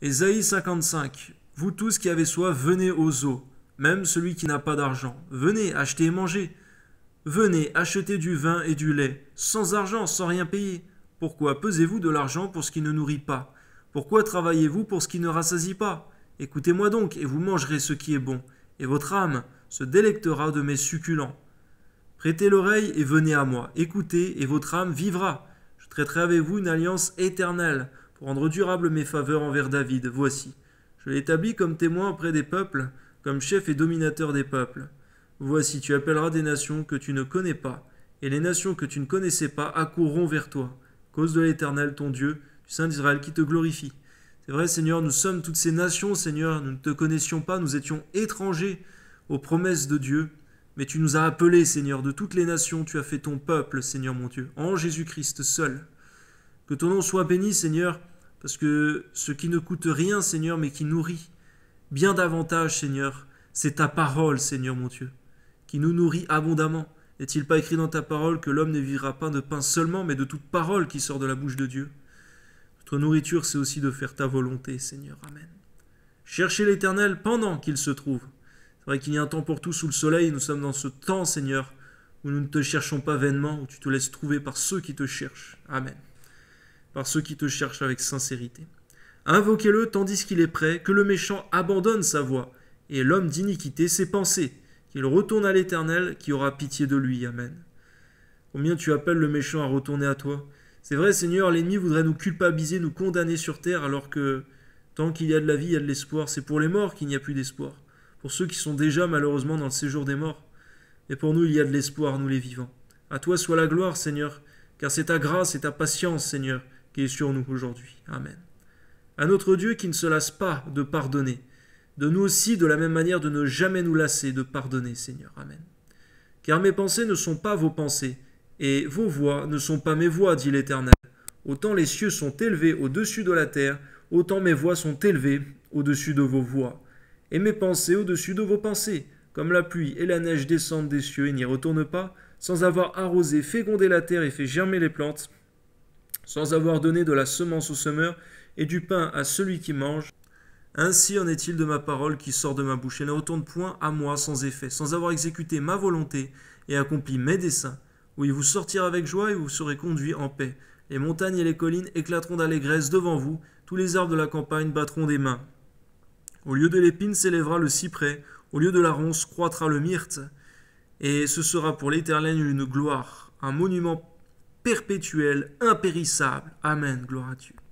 Ésaïe 55. Vous tous qui avez soif, venez aux eaux, même celui qui n'a pas d'argent. Venez, achetez et mangez. Venez, achetez du vin et du lait, sans argent, sans rien payer. Pourquoi pesez-vous de l'argent pour ce qui ne nourrit pas Pourquoi travaillez-vous pour ce qui ne rassasie pas Écoutez-moi donc, et vous mangerez ce qui est bon, et votre âme se délectera de mes succulents. Prêtez l'oreille et venez à moi, écoutez, et votre âme vivra. Je traiterai avec vous une alliance éternelle rendre durable mes faveurs envers David. Voici, je l'établis comme témoin auprès des peuples, comme chef et dominateur des peuples. Voici, tu appelleras des nations que tu ne connais pas, et les nations que tu ne connaissais pas accourront vers toi. Cause de l'Éternel, ton Dieu, du Saint d'Israël, qui te glorifie. C'est vrai, Seigneur, nous sommes toutes ces nations, Seigneur, nous ne te connaissions pas, nous étions étrangers aux promesses de Dieu, mais tu nous as appelés, Seigneur, de toutes les nations, tu as fait ton peuple, Seigneur mon Dieu, en Jésus-Christ seul. Que ton nom soit béni, Seigneur, parce que ce qui ne coûte rien, Seigneur, mais qui nourrit bien davantage, Seigneur, c'est ta parole, Seigneur mon Dieu, qui nous nourrit abondamment. N'est-il pas écrit dans ta parole que l'homme ne vivra pas de pain seulement, mais de toute parole qui sort de la bouche de Dieu Notre nourriture, c'est aussi de faire ta volonté, Seigneur. Amen. Cherchez l'Éternel pendant qu'il se trouve. C'est vrai qu'il y a un temps pour tout sous le soleil, nous sommes dans ce temps, Seigneur, où nous ne te cherchons pas vainement, où tu te laisses trouver par ceux qui te cherchent. Amen par ceux qui te cherchent avec sincérité. Invoquez-le tandis qu'il est prêt, que le méchant abandonne sa voie, et l'homme d'iniquité ses pensées, qu'il retourne à l'Éternel qui aura pitié de lui. Amen. Combien tu appelles le méchant à retourner à toi C'est vrai, Seigneur, l'ennemi voudrait nous culpabiliser, nous condamner sur terre, alors que tant qu'il y a de la vie, il y a de l'espoir. C'est pour les morts qu'il n'y a plus d'espoir, pour ceux qui sont déjà malheureusement dans le séjour des morts. Mais pour nous, il y a de l'espoir, nous les vivants. À toi soit la gloire, Seigneur, car c'est ta grâce et ta patience, Seigneur, qui est sur nous aujourd'hui. Amen. Un notre Dieu qui ne se lasse pas de pardonner, de nous aussi de la même manière de ne jamais nous lasser de pardonner, Seigneur. Amen. Car mes pensées ne sont pas vos pensées, et vos voix ne sont pas mes voix, dit l'Éternel. Autant les cieux sont élevés au-dessus de la terre, autant mes voix sont élevées au-dessus de vos voix, et mes pensées au-dessus de vos pensées, comme la pluie et la neige descendent des cieux et n'y retournent pas, sans avoir arrosé, fécondé la terre et fait germer les plantes, sans avoir donné de la semence au semeur et du pain à celui qui mange. Ainsi en est-il de ma parole qui sort de ma bouche. et ne retourne point à moi sans effet, sans avoir exécuté ma volonté et accompli mes desseins. Oui, vous sortirez avec joie et vous serez conduits en paix. Les montagnes et les collines éclateront d'allégresse devant vous, tous les arbres de la campagne battront des mains. Au lieu de l'épine s'élèvera le cyprès, au lieu de la ronce croîtra le myrte, et ce sera pour l'Éternel une gloire, un monument perpétuel, impérissable. Amen, gloire à Dieu.